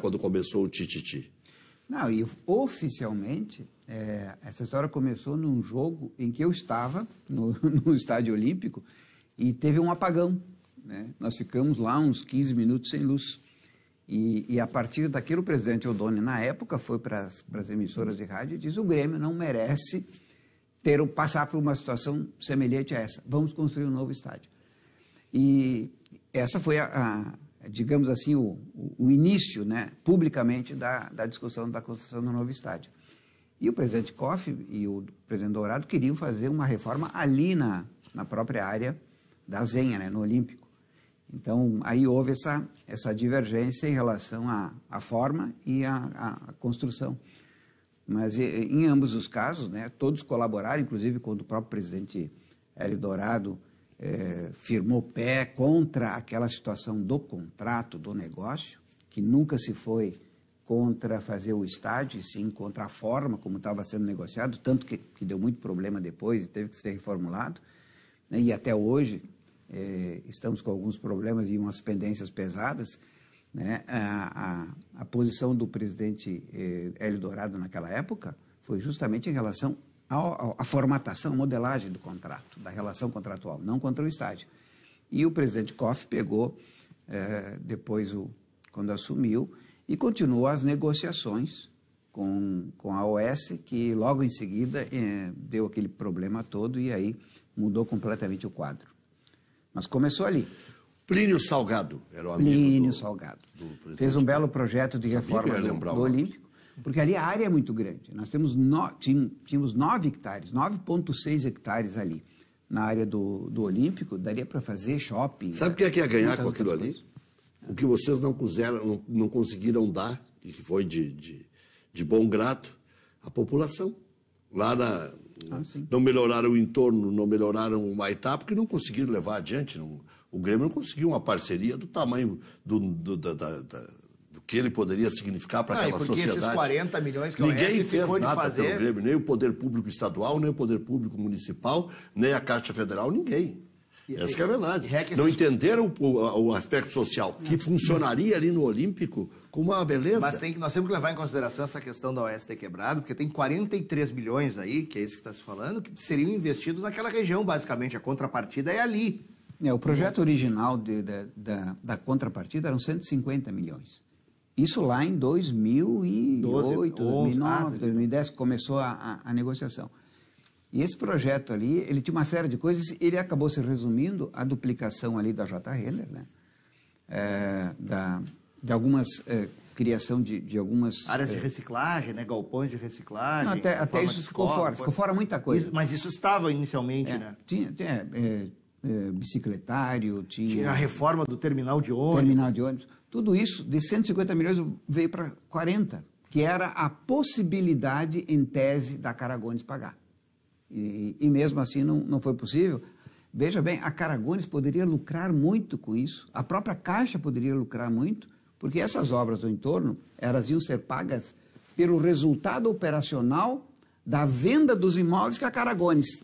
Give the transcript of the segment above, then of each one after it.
quando começou o Tititi? Não, e oficialmente, é, essa história começou num jogo em que eu estava no, no Estádio Olímpico e teve um apagão. Né? Nós ficamos lá uns 15 minutos sem luz. E, e, a partir daquilo, o presidente O'Donnell, na época, foi para as emissoras de rádio e disse: o Grêmio não merece ter passar por uma situação semelhante a essa. Vamos construir um novo estádio. E essa foi a, a é, digamos assim, o, o início, né, publicamente, da, da discussão da construção do novo estádio. E o presidente Koff e o presidente Dourado queriam fazer uma reforma ali na, na própria área da Zenha, né, no Olímpico. Então, aí houve essa, essa divergência em relação à, à forma e à, à construção. Mas em ambos os casos, né, todos colaboraram, inclusive quando o próprio presidente Hélio Dourado é, firmou pé contra aquela situação do contrato, do negócio, que nunca se foi contra fazer o estádio, sim contra a forma como estava sendo negociado, tanto que, que, deu muito problema depois e teve que ser reformulado. Né? E até hoje é, estamos com alguns problemas e umas pendências pesadas. Né? A, a, a posição do presidente eh, Hélio Dourado naquela época foi justamente em relação a, a formatação, a modelagem do contrato, da relação contratual, não contra o estádio. E o presidente Koff pegou, é, depois, o, quando assumiu, e continuou as negociações com, com a OS, que logo em seguida é, deu aquele problema todo e aí mudou completamente o quadro. Mas começou ali. Plínio Salgado era o amigo Plínio do, Salgado. Do Fez um né? belo projeto de reforma do, do Olímpico porque ali a área é muito grande. Nós temos no, tínhamos 9 hectares, 9,6 hectares ali na área do, do Olímpico, daria para fazer shopping. Sabe o que é que ia ganhar com aquilo ali? O que vocês não, quiseram, não, não conseguiram dar, e que foi de, de, de, bom grato, a população. Lá na, ah, não melhoraram o entorno, não melhoraram o Maitá, porque não conseguiram levar adiante. Não, o Grêmio não conseguiu uma parceria do tamanho do, do da, da que ele poderia significar para aquela porque sociedade. Esses 40 milhões que Ninguém fez nada fazer... pelo Grêmio, nem o poder público estadual, nem o poder público municipal, nem a Caixa Federal, ninguém. Essa assim, é a verdade. É Não entenderam o, o, aspecto social que funcionaria ali no Olímpico com uma beleza. Mas tem que, nós temos que levar em consideração essa questão da Oeste ter quebrado, porque tem 43 milhões aí, que é isso que está se falando, que seriam investidos naquela região, basicamente. A contrapartida é ali. É, o projeto original de, da, da contrapartida eram 150 milhões. Isso lá em 2008, 12, 2009, 2010, começou a, a, a negociação. E esse projeto ali, ele tinha uma série de coisas, ele acabou se resumindo à duplicação ali da J. Renner, né? É, da, de algumas, é, criação de, de algumas... Áreas é, de reciclagem, né? Galpões de reciclagem. Não, até, até isso ficou escola, fora, ficou fora muita coisa. Isso, mas isso estava inicialmente, é, né? Tinha, tinha é, é, bicicletário, tinha... Tinha a reforma do terminal de ônibus. Terminal de ônibus. Tudo isso, de 150 milhões, veio para 40, que era a possibilidade, em tese, da Caragones pagar. E, e mesmo assim não, não foi possível. Veja bem, a Caragones poderia lucrar muito com isso, a própria Caixa poderia lucrar muito, porque essas obras do entorno, elas iam ser pagas pelo resultado operacional da venda dos imóveis que a Caragones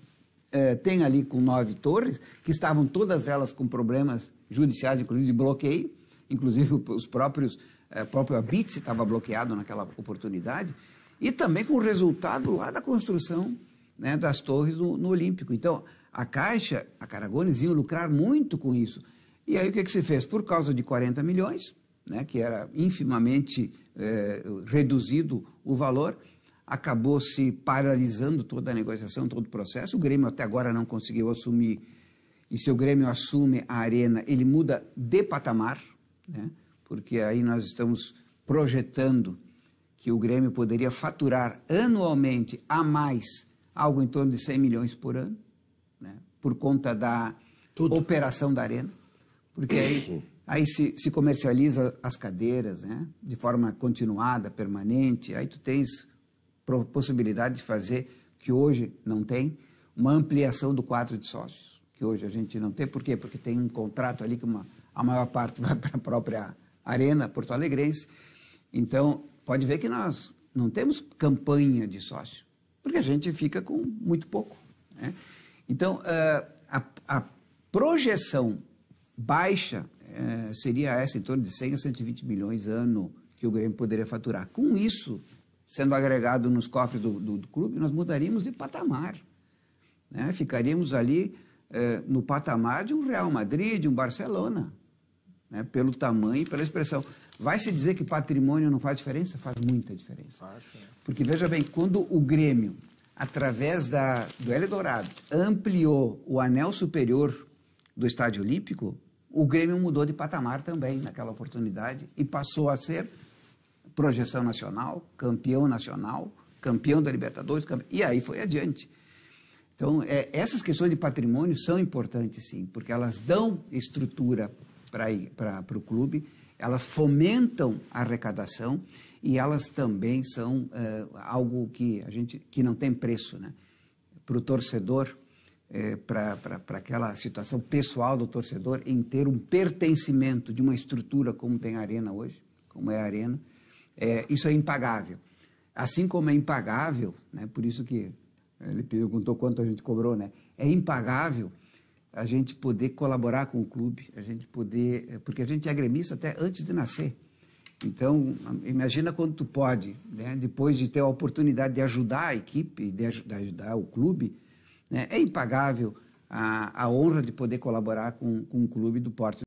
eh, tem ali com nove torres, que estavam todas elas com problemas judiciais, inclusive de bloqueio, inclusive os próprios, a eh, própria estava bloqueado naquela oportunidade, e também com o resultado lá da construção né, das torres no, no, Olímpico. Então, a Caixa, a Caragones, iam lucrar muito com isso. E aí o que, é que se fez? Por causa de 40 milhões, né, que era infimamente eh, reduzido o valor, acabou se paralisando toda a negociação, todo o processo. O Grêmio até agora não conseguiu assumir. E se o Grêmio assume a arena, ele muda de patamar, né? porque aí nós estamos projetando que o Grêmio poderia faturar anualmente a mais algo em torno de 100 milhões por ano, né? por conta da Tudo. operação da arena, porque aí, uhum. aí se, se, comercializa as cadeiras né? de forma continuada, permanente, aí tu tens possibilidade de fazer, que hoje não tem, uma ampliação do quadro de sócios, que hoje a gente não tem, por quê? Porque tem um contrato ali que uma a maior parte vai para a própria Arena Porto Alegrense. É então, pode ver que nós não temos campanha de sócio, porque a gente fica com muito pouco. Né? Então, uh, a, a, projeção baixa uh, seria essa, em torno de 100 a 120 milhões ano que o Grêmio poderia faturar. Com isso, sendo agregado nos cofres do, do, do clube, nós mudaríamos de patamar. Né? Ficaríamos ali uh, no patamar de um Real Madrid, de um Barcelona né, pelo tamanho e pela expressão. Vai se dizer que patrimônio não faz diferença? Faz muita diferença. Faz, é. Porque veja bem, quando o Grêmio, através da, do Hélio Dourado, ampliou o anel superior do Estádio Olímpico, o Grêmio mudou de patamar também naquela oportunidade e passou a ser projeção nacional, campeão nacional, campeão da Libertadores, campe... e aí foi adiante. Então, é, essas questões de patrimônio são importantes, sim, porque elas dão estrutura para o clube, elas fomentam a arrecadação e elas também são uh, algo que a gente que não tem preço, né? Para o torcedor, é, eh, para aquela situação pessoal do torcedor em ter um pertencimento de uma estrutura como tem a arena hoje, como é a arena, é, isso é impagável. Assim como é impagável, né? Por isso que ele perguntou quanto a gente cobrou, né? É impagável a gente poder colaborar com o clube, a gente poder, eh, porque a gente é gremista até antes de nascer. Então, imagina quando tu pode, né? depois de ter a oportunidade de ajudar a equipe, de ajudar, ajudar o clube, né? é impagável a, a honra de poder colaborar com, com um clube do porte